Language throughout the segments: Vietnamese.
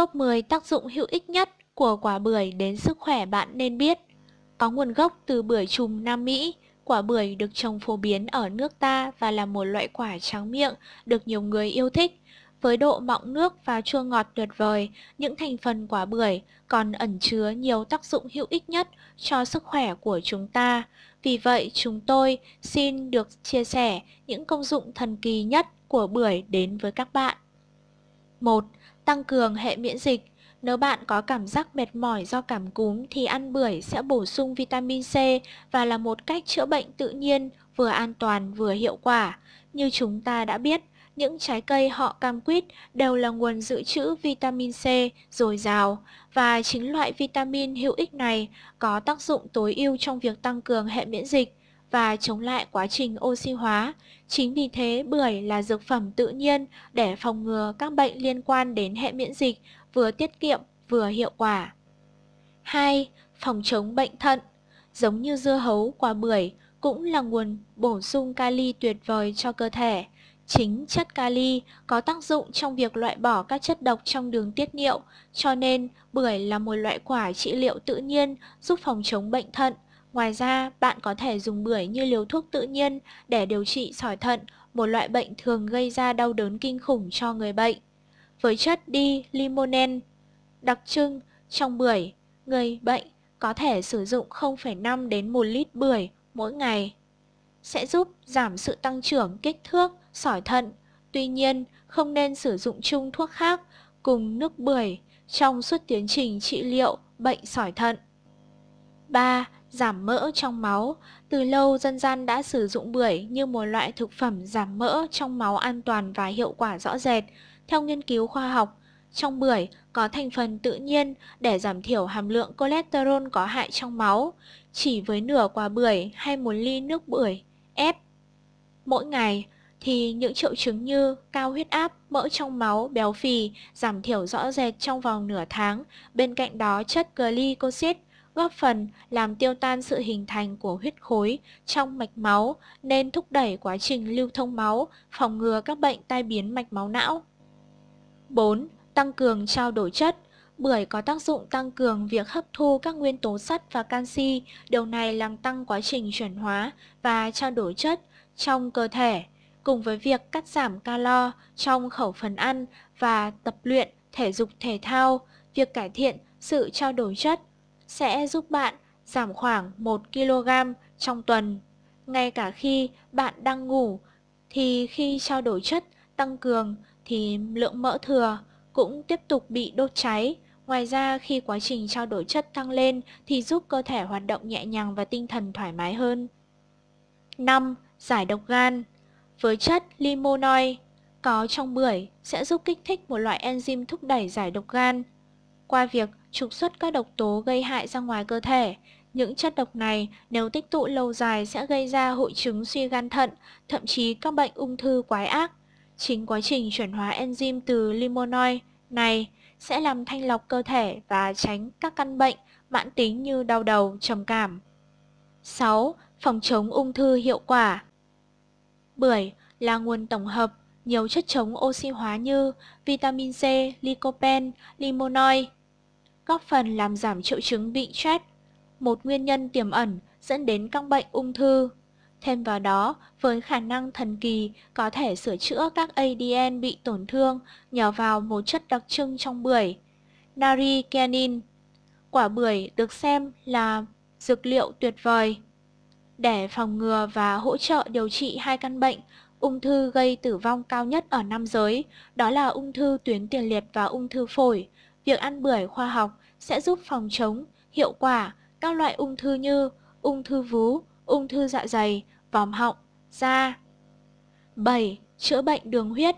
Top 10 tác dụng hữu ích nhất của quả bưởi đến sức khỏe bạn nên biết. Có nguồn gốc từ bưởi trùm Nam Mỹ, quả bưởi được trồng phổ biến ở nước ta và là một loại quả trắng miệng được nhiều người yêu thích. Với độ mọng nước và chua ngọt tuyệt vời, những thành phần quả bưởi còn ẩn chứa nhiều tác dụng hữu ích nhất cho sức khỏe của chúng ta. Vì vậy, chúng tôi xin được chia sẻ những công dụng thần kỳ nhất của bưởi đến với các bạn. 1 tăng cường hệ miễn dịch. Nếu bạn có cảm giác mệt mỏi do cảm cúm thì ăn bưởi sẽ bổ sung vitamin C và là một cách chữa bệnh tự nhiên, vừa an toàn vừa hiệu quả. Như chúng ta đã biết, những trái cây họ cam quýt đều là nguồn dự trữ vitamin C dồi dào và chính loại vitamin hữu ích này có tác dụng tối ưu trong việc tăng cường hệ miễn dịch và chống lại quá trình oxy hóa. Chính vì thế, bưởi là dược phẩm tự nhiên để phòng ngừa các bệnh liên quan đến hệ miễn dịch, vừa tiết kiệm vừa hiệu quả. 2. Phòng chống bệnh thận Giống như dưa hấu, quả bưởi cũng là nguồn bổ sung kali tuyệt vời cho cơ thể. Chính chất kali có tác dụng trong việc loại bỏ các chất độc trong đường tiết niệu, cho nên bưởi là một loại quả trị liệu tự nhiên giúp phòng chống bệnh thận, Ngoài ra, bạn có thể dùng bưởi như liều thuốc tự nhiên để điều trị sỏi thận, một loại bệnh thường gây ra đau đớn kinh khủng cho người bệnh. Với chất đi limonen, đặc trưng trong bưởi, người bệnh có thể sử dụng 0,5 đến 1 lít bưởi mỗi ngày. Sẽ giúp giảm sự tăng trưởng kích thước sỏi thận, tuy nhiên không nên sử dụng chung thuốc khác cùng nước bưởi trong suốt tiến trình trị liệu bệnh sỏi thận. 3 giảm mỡ trong máu. Từ lâu dân gian đã sử dụng bưởi như một loại thực phẩm giảm mỡ trong máu an toàn và hiệu quả rõ rệt. Theo nghiên cứu khoa học, trong bưởi có thành phần tự nhiên để giảm thiểu hàm lượng cholesterol có hại trong máu. Chỉ với nửa quả bưởi hay một ly nước bưởi ép mỗi ngày thì những triệu chứng như cao huyết áp, mỡ trong máu, béo phì giảm thiểu rõ rệt trong vòng nửa tháng. Bên cạnh đó, chất glycosid góp phần làm tiêu tan sự hình thành của huyết khối trong mạch máu nên thúc đẩy quá trình lưu thông máu, phòng ngừa các bệnh tai biến mạch máu não. 4. Tăng cường trao đổi chất Bưởi có tác dụng tăng cường việc hấp thu các nguyên tố sắt và canxi, điều này làm tăng quá trình chuyển hóa và trao đổi chất trong cơ thể, cùng với việc cắt giảm calo trong khẩu phần ăn và tập luyện thể dục thể thao, việc cải thiện sự trao đổi chất sẽ giúp bạn giảm khoảng 1 kg trong tuần. Ngay cả khi bạn đang ngủ thì khi trao đổi chất tăng cường thì lượng mỡ thừa cũng tiếp tục bị đốt cháy. Ngoài ra khi quá trình trao đổi chất tăng lên thì giúp cơ thể hoạt động nhẹ nhàng và tinh thần thoải mái hơn. 5. Giải độc gan Với chất limonoi có trong bưởi sẽ giúp kích thích một loại enzyme thúc đẩy giải độc gan. Qua việc trục xuất các độc tố gây hại ra ngoài cơ thể. Những chất độc này nếu tích tụ lâu dài sẽ gây ra hội chứng suy gan thận, thậm chí các bệnh ung thư quái ác. Chính quá trình chuyển hóa enzyme từ limonoid này sẽ làm thanh lọc cơ thể và tránh các căn bệnh mãn tính như đau đầu, trầm cảm. 6. Phòng chống ung thư hiệu quả Bưởi là nguồn tổng hợp nhiều chất chống oxy hóa như vitamin C, lycopene, limonoid, góp phần làm giảm triệu chứng bị stress, một nguyên nhân tiềm ẩn dẫn đến các bệnh ung thư. Thêm vào đó, với khả năng thần kỳ có thể sửa chữa các ADN bị tổn thương nhờ vào một chất đặc trưng trong bưởi, narikenin. Quả bưởi được xem là dược liệu tuyệt vời. Để phòng ngừa và hỗ trợ điều trị hai căn bệnh, ung thư gây tử vong cao nhất ở nam giới, đó là ung thư tuyến tiền liệt và ung thư phổi, Việc ăn bưởi khoa học sẽ giúp phòng chống, hiệu quả các loại ung thư như ung thư vú, ung thư dạ dày, vòm họng, da. 7. Chữa bệnh đường huyết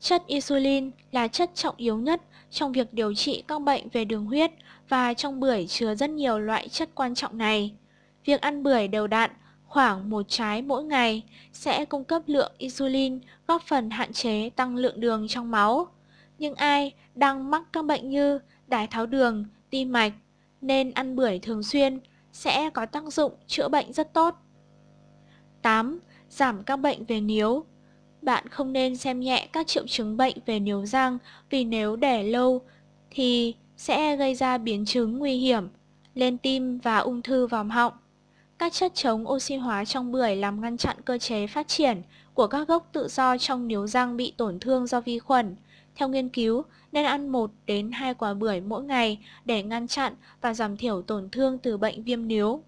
Chất insulin là chất trọng yếu nhất trong việc điều trị các bệnh về đường huyết và trong bưởi chứa rất nhiều loại chất quan trọng này. Việc ăn bưởi đều đạn khoảng một trái mỗi ngày sẽ cung cấp lượng insulin góp phần hạn chế tăng lượng đường trong máu. Nhưng ai đang mắc các bệnh như đái tháo đường, tim mạch nên ăn bưởi thường xuyên sẽ có tác dụng chữa bệnh rất tốt. 8. Giảm các bệnh về níu Bạn không nên xem nhẹ các triệu chứng bệnh về níu răng vì nếu để lâu thì sẽ gây ra biến chứng nguy hiểm, lên tim và ung thư vòm họng. Các chất chống oxy hóa trong bưởi làm ngăn chặn cơ chế phát triển của các gốc tự do trong níu răng bị tổn thương do vi khuẩn, theo nghiên cứu, nên ăn 1 đến 2 quả bưởi mỗi ngày để ngăn chặn và giảm thiểu tổn thương từ bệnh viêm níu.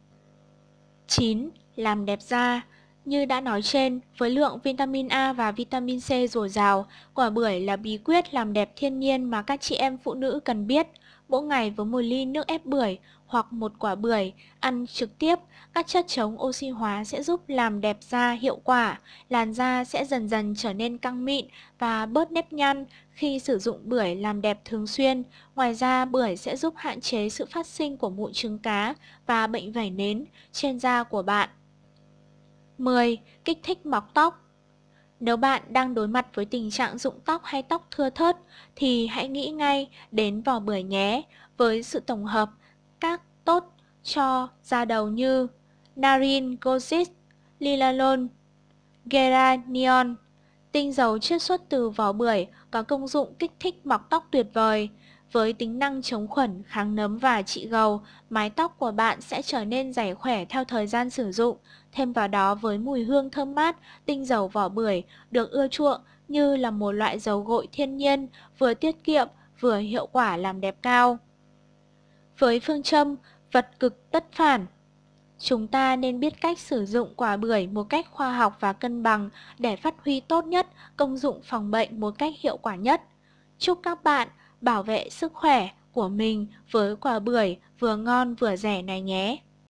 9. Làm đẹp da Như đã nói trên, với lượng vitamin A và vitamin C dồi dào, quả bưởi là bí quyết làm đẹp thiên nhiên mà các chị em phụ nữ cần biết – mỗi ngày với một ly nước ép bưởi hoặc một quả bưởi ăn trực tiếp, các chất chống oxy hóa sẽ giúp làm đẹp da hiệu quả, làn da sẽ dần dần trở nên căng mịn và bớt nếp nhăn khi sử dụng bưởi làm đẹp thường xuyên. Ngoài ra, bưởi sẽ giúp hạn chế sự phát sinh của mụn trứng cá và bệnh vảy nến trên da của bạn. 10. Kích thích mọc tóc nếu bạn đang đối mặt với tình trạng rụng tóc hay tóc thưa thớt thì hãy nghĩ ngay đến vỏ bưởi nhé với sự tổng hợp các tốt cho da đầu như Narin Gosis, Lilalol, Geranion. Tinh dầu chiết xuất từ vỏ bưởi có công dụng kích thích mọc tóc tuyệt vời, với tính năng chống khuẩn, kháng nấm và trị gầu, mái tóc của bạn sẽ trở nên dày khỏe theo thời gian sử dụng. Thêm vào đó với mùi hương thơm mát, tinh dầu vỏ bưởi, được ưa chuộng như là một loại dầu gội thiên nhiên, vừa tiết kiệm, vừa hiệu quả làm đẹp cao. Với phương châm, vật cực tất phản, chúng ta nên biết cách sử dụng quả bưởi một cách khoa học và cân bằng để phát huy tốt nhất công dụng phòng bệnh một cách hiệu quả nhất. Chúc các bạn bảo vệ sức khỏe của mình với quả bưởi vừa ngon vừa rẻ này nhé.